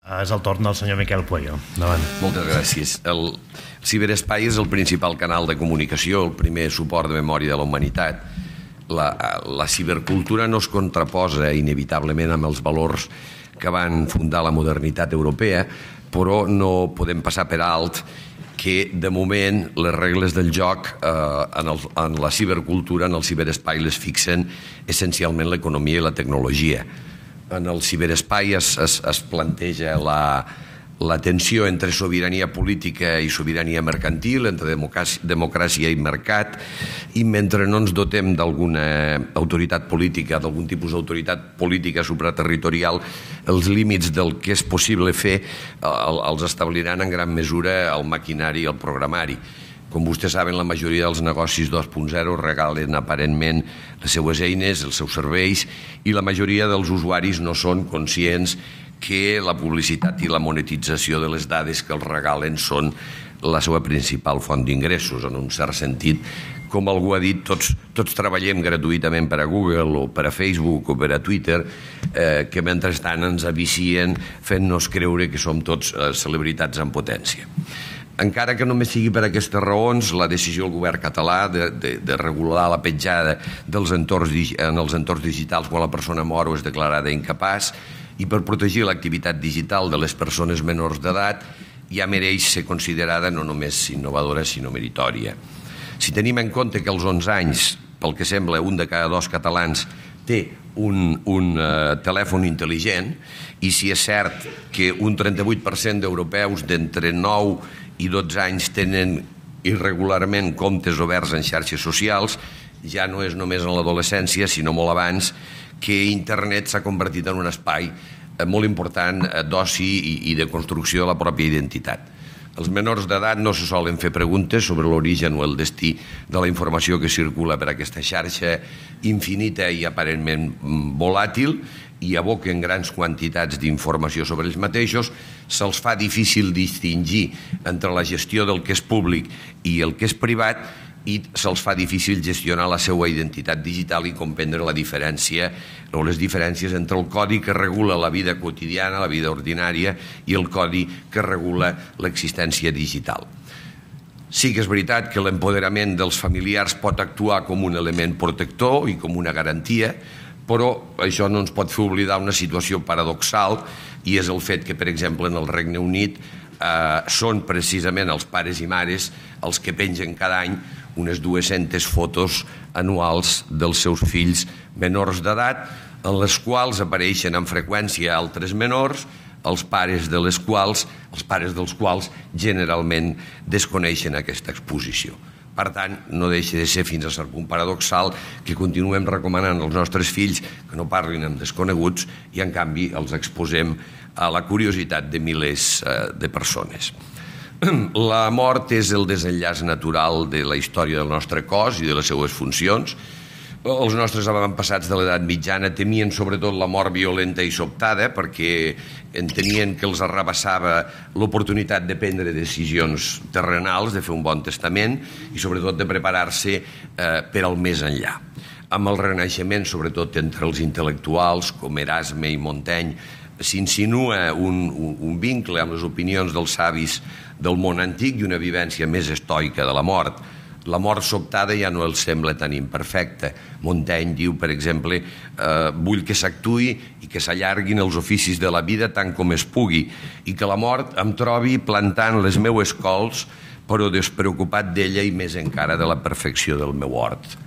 Ah, és el torn del senyor Miquel Puello. Davant. Moltes gràcies. El ciberespai és el principal canal de comunicació, el primer suport de memòria de la humanitat. La, la cibercultura no es contraposa inevitablement amb els valors que van fundar la modernitat europea, però no podem passar per alt que, de moment, les regles del joc eh, en, el, en la cibercultura, en el ciberespai, les fixen essencialment l'economia i la tecnologia en el ciberespai es, es, es planteja la, la tensió entre sobirania política i sobirania mercantil, entre democràcia, democràcia i mercat, i mentre no ens dotem d'alguna autoritat política, d'algun tipus d'autoritat política supraterritorial, els límits del que és possible fer eh, els establiran en gran mesura el maquinari i el programari com vostès saben, la majoria dels negocis 2.0 regalen aparentment les seues eines, els seus serveis, i la majoria dels usuaris no són conscients que la publicitat i la monetització de les dades que els regalen són la seva principal font d'ingressos, en un cert sentit, com algú ha dit, tots, tots treballem gratuïtament per a Google o per a Facebook o per a Twitter, eh, que mentrestant ens avicien fent-nos creure que som tots eh, celebritats en potència encara que només sigui per aquestes raons, la decisió del govern català de, de, de regular la petjada dels entorns, en els entorns digitals quan la persona mor o és declarada incapaç i per protegir l'activitat digital de les persones menors d'edat ja mereix ser considerada no només innovadora sinó meritòria. Si tenim en compte que als 11 anys, pel que sembla, un de cada dos catalans té un, un uh, telèfon intel·ligent i si és cert que un 38% d'europeus d'entre 9 i 12 anys tenen irregularment comptes oberts en xarxes socials, ja no és només en l'adolescència, sinó molt abans, que internet s'ha convertit en un espai eh, molt important eh, d'oci i de construcció de la pròpia identitat. Els menors d'edat no se solen fer preguntes sobre l'origen o el destí de la informació que circula per aquesta xarxa infinita i aparentment mm, volàtil i aboquen grans quantitats d'informació sobre ells mateixos, se'ls fa difícil distingir entre la gestió del que és públic i el que és privat i se'ls fa difícil gestionar la seva identitat digital i comprendre la diferència o les diferències entre el codi que regula la vida quotidiana, la vida ordinària i el codi que regula l'existència digital. Sí que és veritat que l'empoderament dels familiars pot actuar com un element protector i com una garantia, però això no ens pot fer oblidar una situació paradoxal i és el fet que, per exemple, en el Regne Unit eh, són precisament els pares i mares els que pengen cada any unes 200 fotos anuals dels seus fills menors d'edat, en les quals apareixen amb freqüència altres menors, els pares de les quals, els pares dels quals generalment desconeixen aquesta exposició. Per tant, no deixa de ser fins a ser un paradoxal que continuem recomanant als nostres fills que no parlin amb desconeguts i, en canvi, els exposem a la curiositat de milers eh, de persones. La mort és el desenllaç natural de la història del nostre cos i de les seues funcions. Els nostres avantpassats de l'edat mitjana temien sobretot la mort violenta i sobtada perquè entenien que els arrabassava l'oportunitat de prendre decisions terrenals, de fer un bon testament i sobretot de preparar-se eh, per al més enllà amb el renaixement, sobretot entre els intel·lectuals com Erasme i Montaigne, s'insinua un, un, un vincle amb les opinions dels savis del món antic i una vivència més estoica de la mort. La mort sobtada ja no els sembla tan imperfecta. Montaigne diu, per exemple, eh, vull que s'actui i que s'allarguin els oficis de la vida tant com es pugui i que la mort em trobi plantant les meues cols però despreocupat d'ella i més encara de la perfecció del meu hort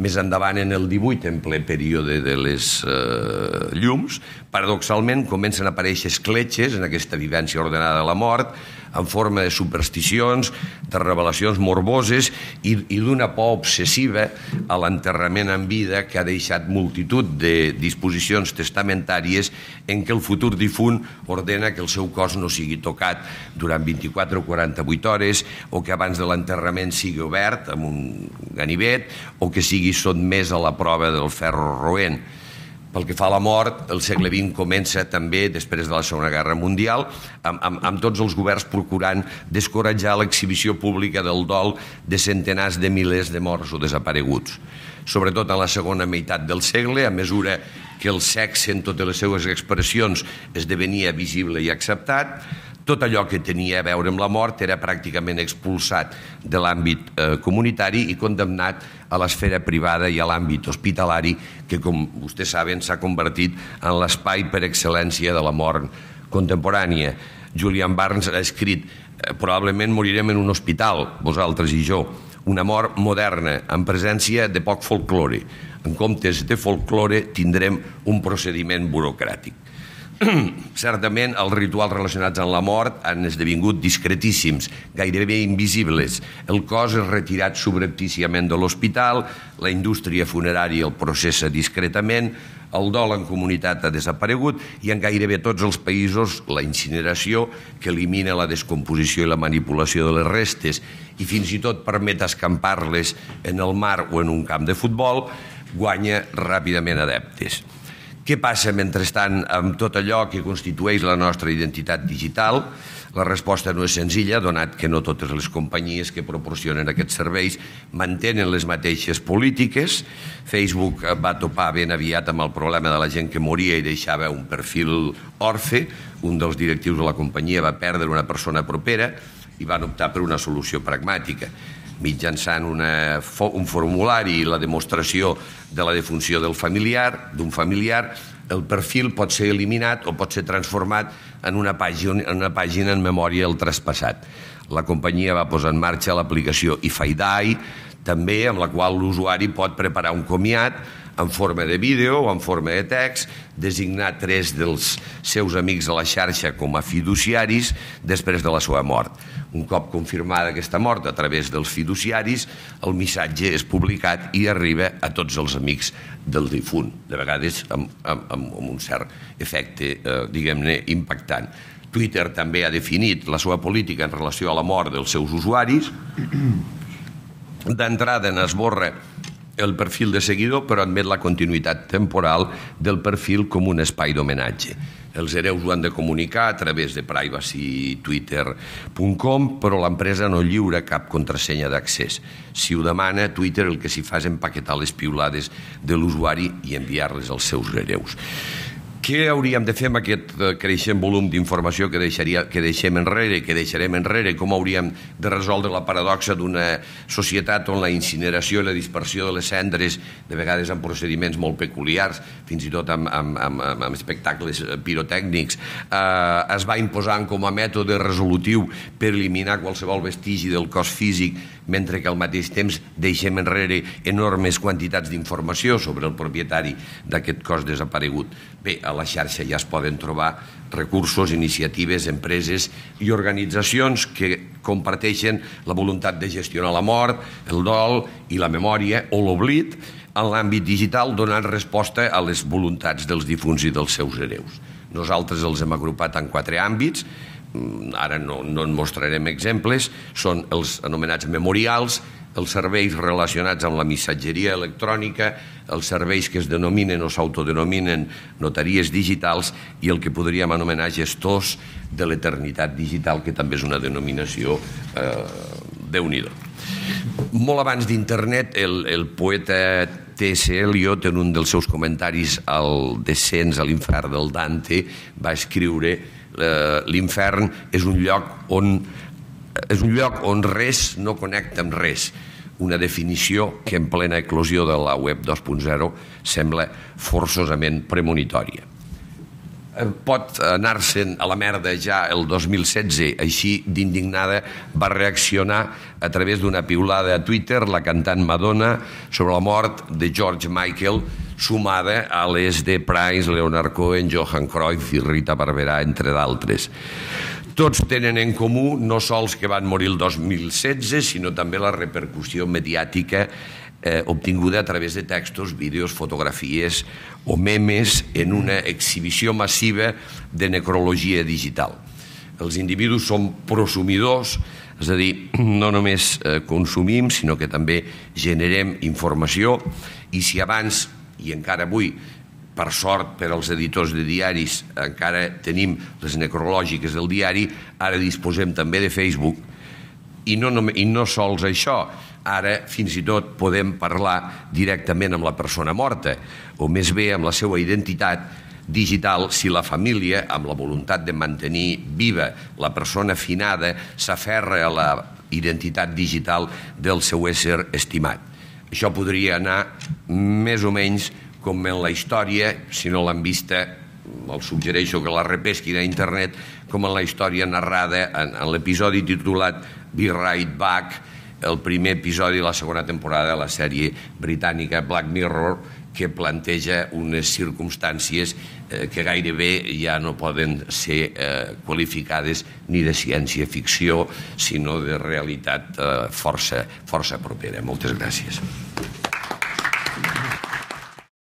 més endavant en el 18, en ple període de les eh, llums, paradoxalment comencen a aparèixer escletxes en aquesta vivència ordenada de la mort, en forma de supersticions, de revelacions morboses i, i d'una por obsessiva a l'enterrament en vida que ha deixat multitud de disposicions testamentàries en què el futur difunt ordena que el seu cos no sigui tocat durant 24 o 48 hores o que abans de l'enterrament sigui obert amb un ganivet o que sigui sotmès a la prova del ferro roent. Pel que fa a la mort, el segle XX comença també, després de la Segona Guerra Mundial, amb, amb, amb tots els governs procurant descoratjar l'exhibició pública del dol de centenars de milers de morts o desapareguts. Sobretot en la segona meitat del segle, a mesura que el sexe en totes les seues expressions esdevenia visible i acceptat, tot allò que tenia a veure amb la mort era pràcticament expulsat de l'àmbit eh, comunitari i condemnat a l'esfera privada i a l'àmbit hospitalari, que com vostès saben s'ha convertit en l'espai per excel·lència de la mort contemporània. Julian Barnes ha escrit eh, probablement morirem en un hospital, vosaltres i jo, una mort moderna, en presència de poc folklore. En comptes de folklore tindrem un procediment burocràtic. certament els rituals relacionats amb la mort han esdevingut discretíssims, gairebé invisibles. El cos és retirat subrepticiament de l'hospital, la indústria funerària el processa discretament, el dol en comunitat ha desaparegut i en gairebé tots els països la incineració que elimina la descomposició i la manipulació de les restes i fins i tot permet escampar-les en el mar o en un camp de futbol guanya ràpidament adeptes. Què passa mentrestant amb tot allò que constitueix la nostra identitat digital? La resposta no és senzilla, donat que no totes les companyies que proporcionen aquests serveis mantenen les mateixes polítiques. Facebook va topar ben aviat amb el problema de la gent que moria i deixava un perfil orfe. Un dels directius de la companyia va perdre una persona propera i van optar per una solució pragmàtica mitjançant una, un formulari i la demostració de la defunció del familiar, d'un familiar, el perfil pot ser eliminat o pot ser transformat en una pàgina en, una pàgina en memòria del traspassat. La companyia va posar en marxa l'aplicació iFaidai, també amb la qual l'usuari pot preparar un comiat en forma de vídeo o en forma de text, designar tres dels seus amics de la xarxa com a fiduciaris després de la seva mort. Un cop confirmada aquesta mort a través dels fiduciaris, el missatge és publicat i arriba a tots els amics del difunt, de vegades amb, amb, amb un cert efecte, eh, diguem-ne, impactant. Twitter també ha definit la seva política en relació a la mort dels seus usuaris d'entrada n'esborra el perfil de seguidor, però admet la continuïtat temporal del perfil com un espai d'homenatge. Els hereus ho han de comunicar a través de privacytwitter.com, però l'empresa no lliura cap contrasenya d'accés. Si ho demana, Twitter el que s'hi fa és empaquetar les piulades de l'usuari i enviar-les als seus hereus. Què hauríem de fer amb aquest eh, creixent volum d'informació que, deixaria, que deixem enrere, que deixarem enrere? Com hauríem de resoldre la paradoxa d'una societat on la incineració i la dispersió de les cendres, de vegades amb procediments molt peculiars, fins i tot amb, amb, amb, amb espectacles eh, pirotècnics, eh, es va imposant com a mètode resolutiu per eliminar qualsevol vestigi del cos físic, mentre que al mateix temps deixem enrere enormes quantitats d'informació sobre el propietari d'aquest cos desaparegut. Bé, la xarxa ja es poden trobar recursos, iniciatives, empreses i organitzacions que comparteixen la voluntat de gestionar la mort, el dol i la memòria o l'oblit en l'àmbit digital donant resposta a les voluntats dels difunts i dels seus hereus. Nosaltres els hem agrupat en quatre àmbits, mm, ara no, no en mostrarem exemples, són els anomenats memorials, els serveis relacionats amb la missatgeria electrònica, els serveis que es denominen o s'autodenominen notaries digitals i el que podríem anomenar gestors de l'eternitat digital, que també és una denominació eh, déu nhi Molt abans d'internet, el, el poeta T.C. Eliot, en un dels seus comentaris al descens a l'infern del Dante, va escriure eh, l'infern és un lloc on és un lloc on res no connecta amb res una definició que en plena eclosió de la web 2.0 sembla forçosament premonitòria. Eh, pot anar-se'n a la merda ja el 2016, així d'indignada va reaccionar a través d'una piulada a Twitter la cantant Madonna sobre la mort de George Michael sumada a les de Price, Leonard Cohen, Johan Cruyff i Rita Barberà, entre d'altres. Tots tenen en comú no sols que van morir el 2016, sinó també la repercussió mediàtica eh, obtinguda a través de textos, vídeos, fotografies o memes en una exhibició massiva de necrologia digital. Els individus són prosumidors, és a dir, no només eh, consumim, sinó que també generem informació i si abans, i encara avui, per sort per als editors de diaris encara tenim les necrològiques del diari, ara disposem també de Facebook i no, no, i no sols això, ara fins i tot podem parlar directament amb la persona morta o més bé amb la seva identitat digital si la família, amb la voluntat de mantenir viva la persona finada, s'aferra a la identitat digital del seu ésser estimat. Això podria anar més o menys com en la història, si no l'han vista, eh, el suggereixo que la repesquin a internet, com en la història narrada en, en l'episodi titulat Be Right Back, el primer episodi de la segona temporada de la sèrie britànica Black Mirror, que planteja unes circumstàncies eh, que gairebé ja no poden ser eh, qualificades ni de ciència-ficció, sinó de realitat eh, força, força propera. Moltes gràcies.